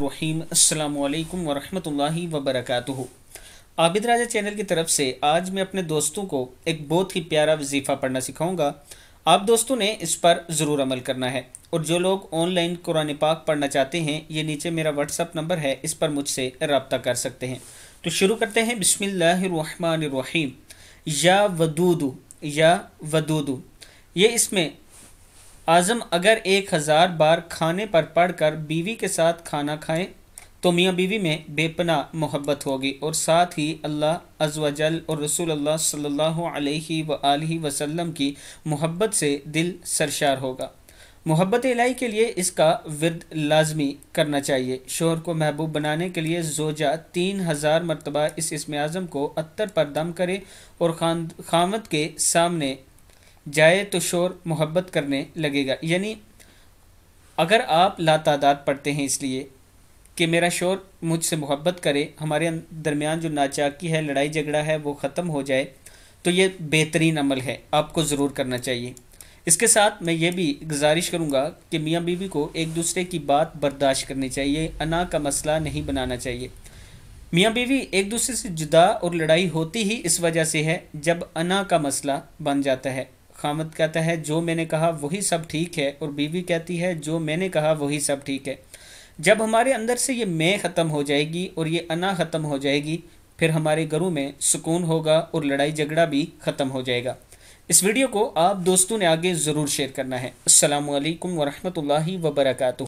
الرحیم السلام علیکم ورحمۃ اللہ وبرکاتہ عابد راجہ چینل کی طرف سے آج میں اپنے دوستوں کو ایک بہت ہی پیارا وظیفہ پڑھنا سکھاؤں گا آپ دوستوں نے اس پر ضرور عمل کرنا ہے اور جو لوگ آن لائن قرآن پاک پڑھنا چاہتے ہیں یہ نیچے میرا اپ نمبر ہے اس پر مجھ سے رابطہ کر سکتے ہیں تو شروع کرتے ہیں بسم اللہ الرحمن الرحیم یا ودود یا ودود یہ اس میں اعظم اگر ایک ہزار بار کھانے پر پڑھ کر بیوی کے ساتھ کھانا کھائیں تو میاں بیوی میں بے پناہ محبت ہوگی اور ساتھ ہی اللہ از وجل اور رسول اللہ صلی اللہ علیہ و وسلم کی محبت سے دل سرشار ہوگا محبت الہی کے لیے اس کا ورد لازمی کرنا چاہیے شوہر کو محبوب بنانے کے لیے زوجہ تین ہزار مرتبہ اس اسم اعظم کو عطر پر دم کرے اور خامت کے سامنے جائے تو شور محبت کرنے لگے گا یعنی اگر آپ لا تعداد پڑھتے ہیں اس لیے کہ میرا شور مجھ سے محبت کرے ہمارے درمیان جو ناچاکی ہے لڑائی جھگڑا ہے وہ ختم ہو جائے تو یہ بہترین عمل ہے آپ کو ضرور کرنا چاہیے اس کے ساتھ میں یہ بھی گزارش کروں گا کہ میاں بیوی بی کو ایک دوسرے کی بات برداشت کرنی چاہیے انا کا مسئلہ نہیں بنانا چاہیے میاں بیوی بی ایک دوسرے سے جدا اور لڑائی ہوتی ہی اس وجہ سے ہے جب انا کا مسئلہ بن جاتا ہے خامد کہتا ہے جو میں نے کہا وہی سب ٹھیک ہے اور بیوی کہتی ہے جو میں نے کہا وہی سب ٹھیک ہے جب ہمارے اندر سے یہ میں ختم ہو جائے گی اور یہ انا ختم ہو جائے گی پھر ہمارے گھروں میں سکون ہوگا اور لڑائی جھگڑا بھی ختم ہو جائے گا اس ویڈیو کو آپ دوستوں نے آگے ضرور شیئر کرنا ہے السلام علیکم ورحمۃ اللہ وبرکاتہ